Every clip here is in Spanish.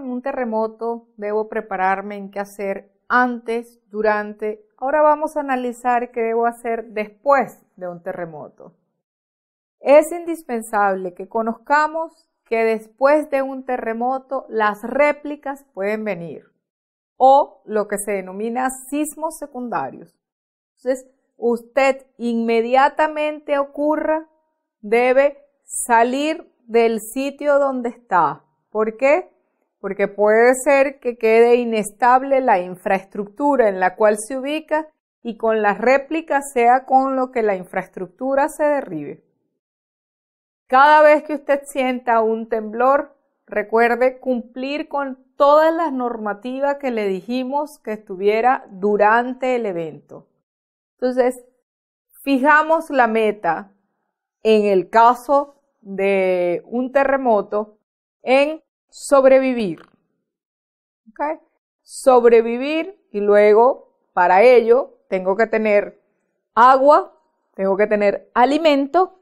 en un terremoto debo prepararme en qué hacer antes, durante. Ahora vamos a analizar qué debo hacer después de un terremoto. Es indispensable que conozcamos que después de un terremoto las réplicas pueden venir o lo que se denomina sismos secundarios. Entonces, usted inmediatamente ocurra debe salir del sitio donde está. ¿Por qué? porque puede ser que quede inestable la infraestructura en la cual se ubica y con las réplicas sea con lo que la infraestructura se derribe. Cada vez que usted sienta un temblor, recuerde cumplir con todas las normativas que le dijimos que estuviera durante el evento. Entonces, fijamos la meta en el caso de un terremoto en sobrevivir. Sobrevivir y luego para ello tengo que tener agua, tengo que tener alimento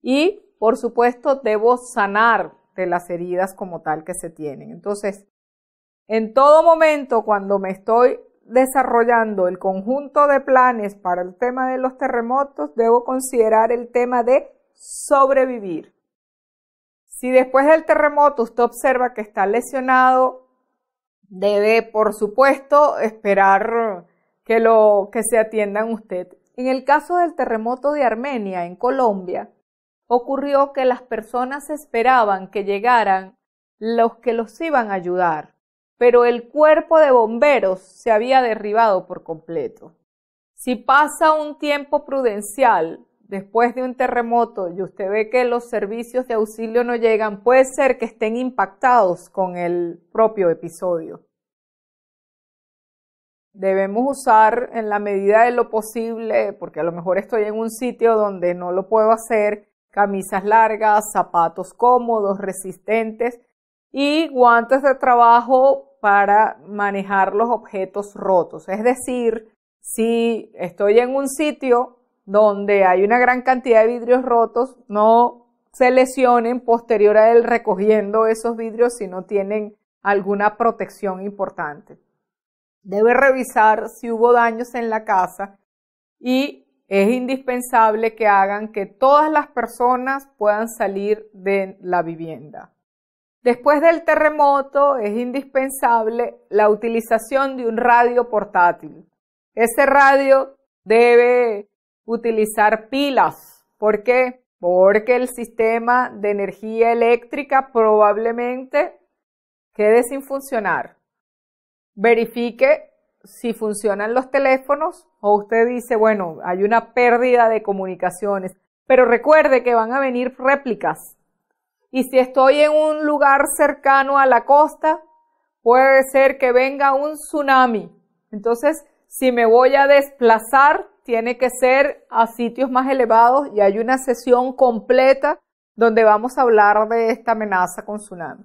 y por supuesto debo sanar de las heridas como tal que se tienen. Entonces, en todo momento cuando me estoy desarrollando el conjunto de planes para el tema de los terremotos, debo considerar el tema de sobrevivir. Si después del terremoto usted observa que está lesionado, debe, por supuesto, esperar que, lo, que se atiendan usted. En el caso del terremoto de Armenia, en Colombia, ocurrió que las personas esperaban que llegaran los que los iban a ayudar, pero el cuerpo de bomberos se había derribado por completo. Si pasa un tiempo prudencial, después de un terremoto y usted ve que los servicios de auxilio no llegan, puede ser que estén impactados con el propio episodio. Debemos usar en la medida de lo posible, porque a lo mejor estoy en un sitio donde no lo puedo hacer, camisas largas, zapatos cómodos, resistentes y guantes de trabajo para manejar los objetos rotos. Es decir, si estoy en un sitio donde hay una gran cantidad de vidrios rotos, no se lesionen posterior a él recogiendo esos vidrios si no tienen alguna protección importante. Debe revisar si hubo daños en la casa y es indispensable que hagan que todas las personas puedan salir de la vivienda. Después del terremoto es indispensable la utilización de un radio portátil. Ese radio debe utilizar pilas. ¿Por qué? Porque el sistema de energía eléctrica probablemente quede sin funcionar. Verifique si funcionan los teléfonos o usted dice, bueno, hay una pérdida de comunicaciones, pero recuerde que van a venir réplicas. Y si estoy en un lugar cercano a la costa, puede ser que venga un tsunami. Entonces, si me voy a desplazar, tiene que ser a sitios más elevados y hay una sesión completa donde vamos a hablar de esta amenaza con tsunami.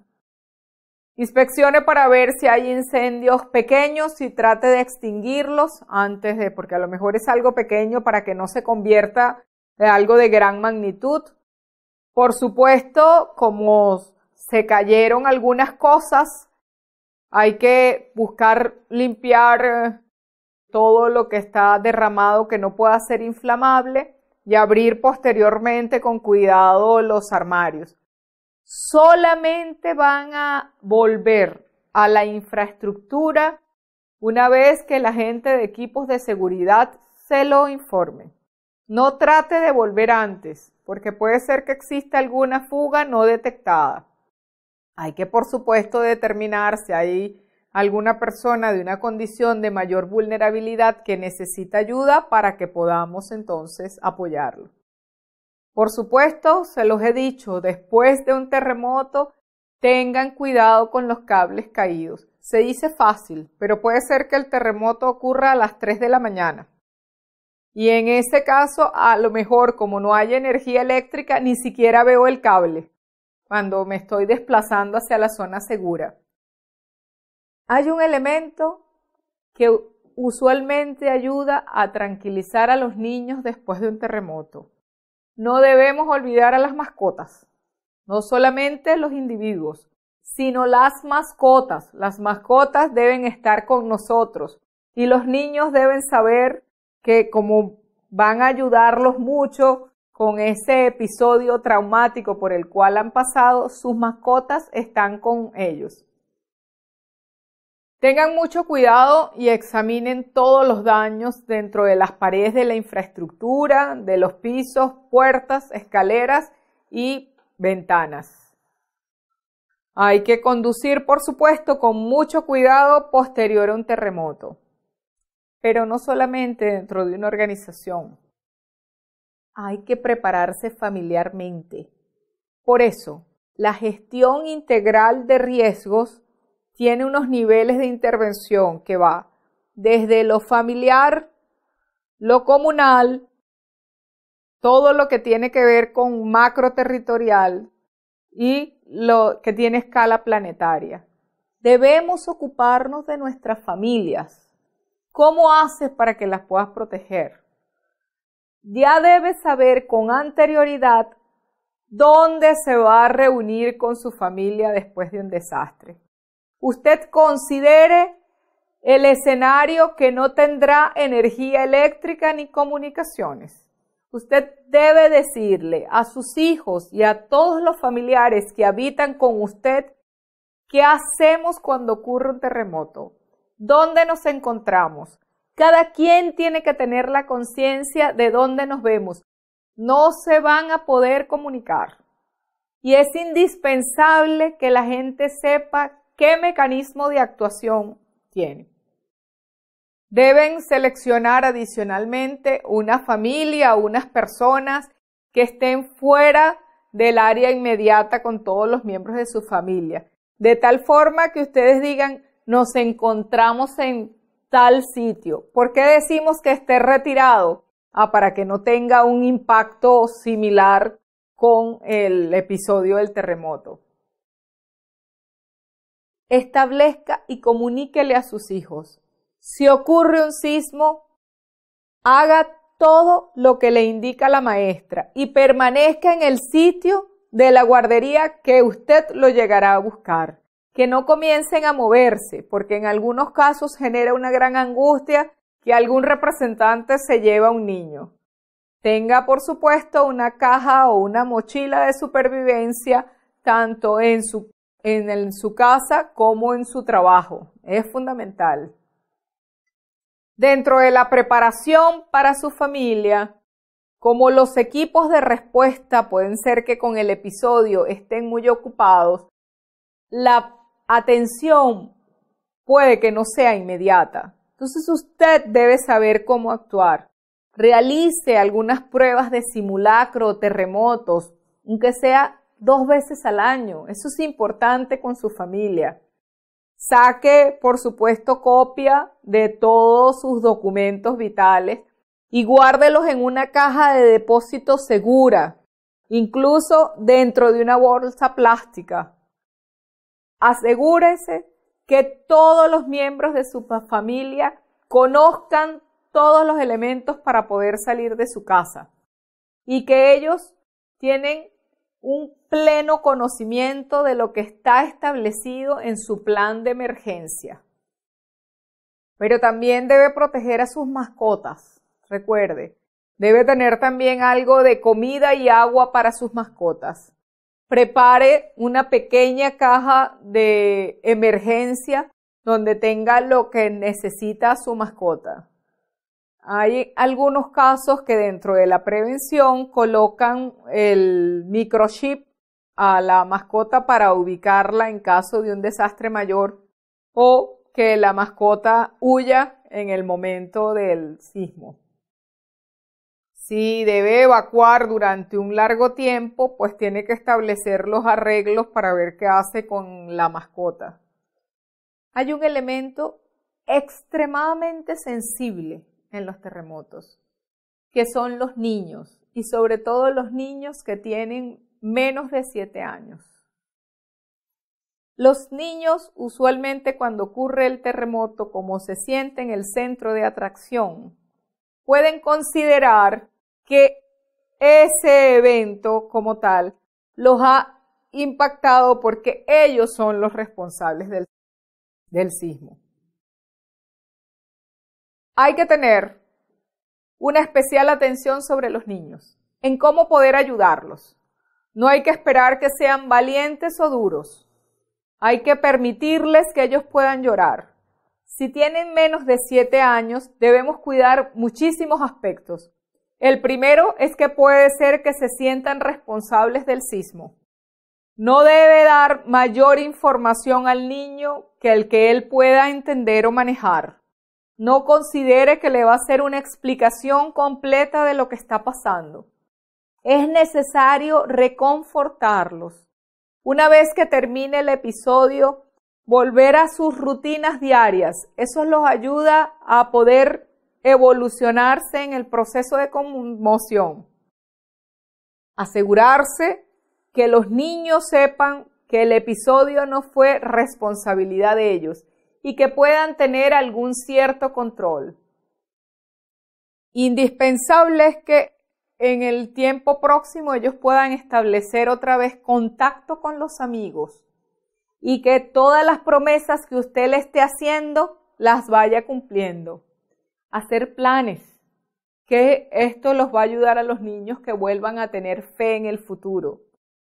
Inspeccione para ver si hay incendios pequeños y trate de extinguirlos antes de, porque a lo mejor es algo pequeño para que no se convierta en algo de gran magnitud. Por supuesto, como se cayeron algunas cosas, hay que buscar limpiar eh, todo lo que está derramado que no pueda ser inflamable y abrir posteriormente con cuidado los armarios. Solamente van a volver a la infraestructura una vez que la gente de equipos de seguridad se lo informe. No trate de volver antes, porque puede ser que exista alguna fuga no detectada. Hay que, por supuesto, determinar si hay alguna persona de una condición de mayor vulnerabilidad que necesita ayuda para que podamos entonces apoyarlo. Por supuesto, se los he dicho, después de un terremoto, tengan cuidado con los cables caídos. Se dice fácil, pero puede ser que el terremoto ocurra a las 3 de la mañana. Y en ese caso, a lo mejor como no hay energía eléctrica, ni siquiera veo el cable cuando me estoy desplazando hacia la zona segura. Hay un elemento que usualmente ayuda a tranquilizar a los niños después de un terremoto. No debemos olvidar a las mascotas, no solamente los individuos, sino las mascotas. Las mascotas deben estar con nosotros y los niños deben saber que como van a ayudarlos mucho con ese episodio traumático por el cual han pasado, sus mascotas están con ellos. Tengan mucho cuidado y examinen todos los daños dentro de las paredes de la infraestructura, de los pisos, puertas, escaleras y ventanas. Hay que conducir, por supuesto, con mucho cuidado posterior a un terremoto, pero no solamente dentro de una organización. Hay que prepararse familiarmente. Por eso, la gestión integral de riesgos tiene unos niveles de intervención que va desde lo familiar, lo comunal, todo lo que tiene que ver con macro territorial y lo que tiene escala planetaria. Debemos ocuparnos de nuestras familias. ¿Cómo haces para que las puedas proteger? Ya debes saber con anterioridad dónde se va a reunir con su familia después de un desastre. Usted considere el escenario que no tendrá energía eléctrica ni comunicaciones. Usted debe decirle a sus hijos y a todos los familiares que habitan con usted qué hacemos cuando ocurre un terremoto, dónde nos encontramos. Cada quien tiene que tener la conciencia de dónde nos vemos. No se van a poder comunicar. Y es indispensable que la gente sepa qué mecanismo de actuación tiene. Deben seleccionar adicionalmente una familia o unas personas que estén fuera del área inmediata con todos los miembros de su familia. De tal forma que ustedes digan, nos encontramos en tal sitio. ¿Por qué decimos que esté retirado? Ah, para que no tenga un impacto similar con el episodio del terremoto establezca y comuníquele a sus hijos. Si ocurre un sismo, haga todo lo que le indica la maestra y permanezca en el sitio de la guardería que usted lo llegará a buscar. Que no comiencen a moverse, porque en algunos casos genera una gran angustia que algún representante se lleva a un niño. Tenga, por supuesto, una caja o una mochila de supervivencia tanto en su en, su casa como en su trabajo. Es fundamental. Dentro de la preparación para su familia, como los equipos de respuesta pueden ser que con el episodio estén muy ocupados, la atención puede que no sea inmediata. Entonces usted debe saber cómo actuar. Realice algunas pruebas de simulacro, terremotos, aunque sea dos veces al año. Eso es importante con su familia. Saque, por supuesto, copia de todos sus documentos vitales y guárdelos en una caja de depósito segura, incluso dentro de una bolsa plástica. Asegúrese que todos los miembros de su familia conozcan todos los elementos para poder salir de su casa y que ellos tienen un pleno conocimiento de lo que está establecido en su plan de emergencia. Pero también debe proteger a sus mascotas, recuerde. Debe tener también algo de comida y agua para sus mascotas. Prepare una pequeña caja de emergencia donde tenga lo que necesita su mascota. Hay algunos casos que dentro de la prevención colocan el microchip a la mascota para ubicarla en caso de un desastre mayor o que la mascota huya en el momento del sismo. Si debe evacuar durante un largo tiempo, pues tiene que establecer los arreglos para ver qué hace con la mascota. Hay un elemento extremadamente sensible en los terremotos, que son los niños y sobre todo los niños que tienen menos de 7 años. Los niños usualmente cuando ocurre el terremoto, como se sienten en el centro de atracción, pueden considerar que ese evento como tal los ha impactado porque ellos son los responsables del sismo hay que tener una especial atención sobre los niños, en cómo poder ayudarlos. No hay que esperar que sean valientes o duros. Hay que permitirles que ellos puedan llorar. Si tienen menos de 7 años, debemos cuidar muchísimos aspectos. El primero es que puede ser que se sientan responsables del sismo. No debe dar mayor información al niño que el que él pueda entender o manejar. No considere que le va a hacer una explicación completa de lo que está pasando. Es necesario reconfortarlos. Una vez que termine el episodio, volver a sus rutinas diarias. Eso los ayuda a poder evolucionarse en el proceso de conmoción. Asegurarse que los niños sepan que el episodio no fue responsabilidad de ellos y que puedan tener algún cierto control. Indispensable es que en el tiempo próximo ellos puedan establecer otra vez contacto con los amigos y que todas las promesas que usted le esté haciendo las vaya cumpliendo. Hacer planes, que esto los va a ayudar a los niños que vuelvan a tener fe en el futuro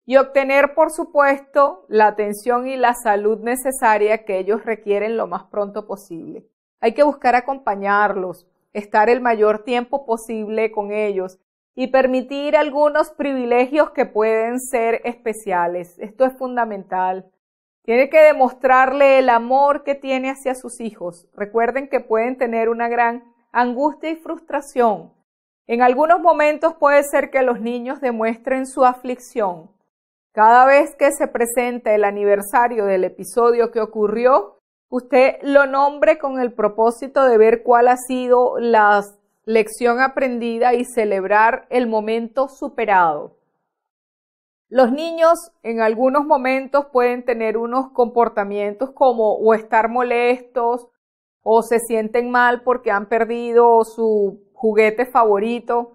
y obtener, por supuesto, la atención y la salud necesaria que ellos requieren lo más pronto posible. Hay que buscar acompañarlos, estar el mayor tiempo posible con ellos y permitir algunos privilegios que pueden ser especiales. Esto es fundamental. Tiene que demostrarle el amor que tiene hacia sus hijos. Recuerden que pueden tener una gran angustia y frustración. En algunos momentos puede ser que los niños demuestren su aflicción, cada vez que se presenta el aniversario del episodio que ocurrió, usted lo nombre con el propósito de ver cuál ha sido la lección aprendida y celebrar el momento superado. Los niños en algunos momentos pueden tener unos comportamientos como o estar molestos o se sienten mal porque han perdido su juguete favorito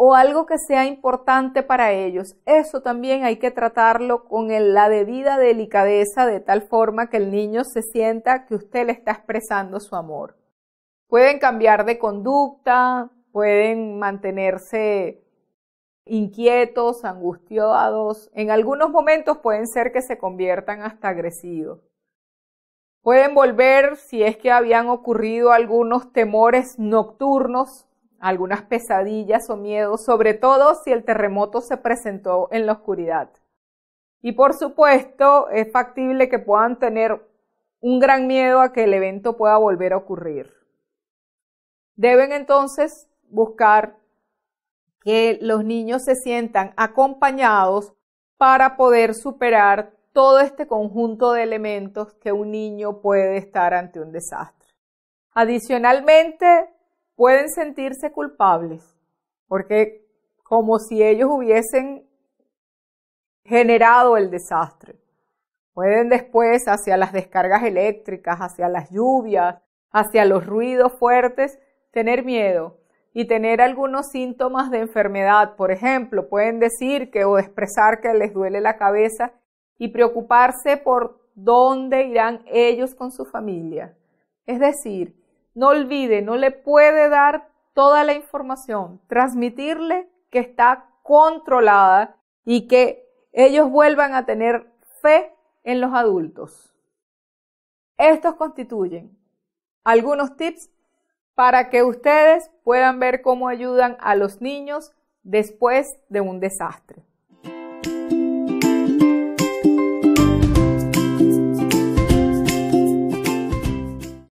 o algo que sea importante para ellos. Eso también hay que tratarlo con la debida delicadeza de tal forma que el niño se sienta que usted le está expresando su amor. Pueden cambiar de conducta, pueden mantenerse inquietos, angustiados, en algunos momentos pueden ser que se conviertan hasta agresivos. Pueden volver si es que habían ocurrido algunos temores nocturnos algunas pesadillas o miedos, sobre todo si el terremoto se presentó en la oscuridad. Y por supuesto, es factible que puedan tener un gran miedo a que el evento pueda volver a ocurrir. Deben entonces buscar que los niños se sientan acompañados para poder superar todo este conjunto de elementos que un niño puede estar ante un desastre. Adicionalmente, pueden sentirse culpables, porque como si ellos hubiesen generado el desastre. Pueden después hacia las descargas eléctricas, hacia las lluvias, hacia los ruidos fuertes, tener miedo y tener algunos síntomas de enfermedad. Por ejemplo, pueden decir que o expresar que les duele la cabeza y preocuparse por dónde irán ellos con su familia. Es decir, no olvide, no le puede dar toda la información, transmitirle que está controlada y que ellos vuelvan a tener fe en los adultos. Estos constituyen algunos tips para que ustedes puedan ver cómo ayudan a los niños después de un desastre.